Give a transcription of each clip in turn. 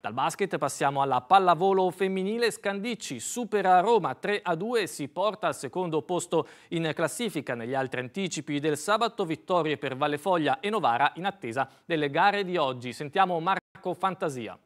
Dal basket passiamo alla pallavolo femminile. Scandicci supera Roma 3 a 2 e si porta al secondo posto in classifica. Negli altri anticipi del sabato vittorie per Vallefoglia e Novara in attesa delle gare di oggi. Sentiamo Marco Fantasia.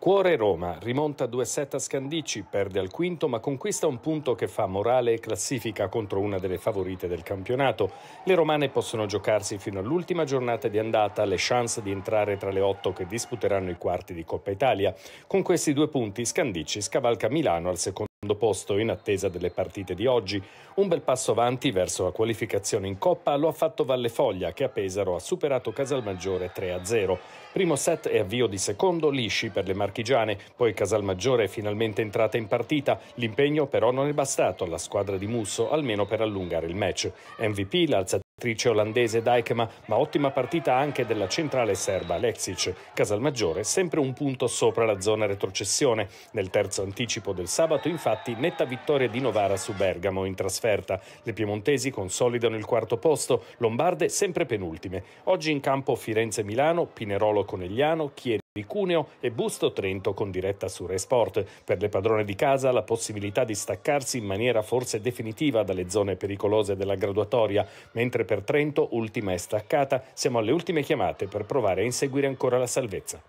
Cuore Roma, rimonta 2-7 a Scandicci, perde al quinto ma conquista un punto che fa morale e classifica contro una delle favorite del campionato. Le romane possono giocarsi fino all'ultima giornata di andata le chance di entrare tra le otto che disputeranno i quarti di Coppa Italia. Con questi due punti Scandicci scavalca Milano al secondo secondo posto in attesa delle partite di oggi. Un bel passo avanti verso la qualificazione in Coppa lo ha fatto Vallefoglia che a Pesaro ha superato Casalmaggiore 3-0. Primo set e avvio di secondo lisci per le marchigiane, poi Casalmaggiore è finalmente entrata in partita. L'impegno però non è bastato alla squadra di Musso almeno per allungare il match. MVP l'alza Trice olandese Dijkema, ma ottima partita anche della centrale serba Alexic. Casalmaggiore sempre un punto sopra la zona retrocessione. Nel terzo anticipo del sabato, infatti, netta vittoria di Novara su Bergamo in trasferta. Le piemontesi consolidano il quarto posto, Lombarde sempre penultime. Oggi in campo Firenze-Milano, Pinerolo-Conegliano, Chieri di Cuneo e Busto Trento con diretta su Resport. Per le padrone di casa la possibilità di staccarsi in maniera forse definitiva dalle zone pericolose della graduatoria, mentre per Trento, ultima e staccata, siamo alle ultime chiamate per provare a inseguire ancora la salvezza.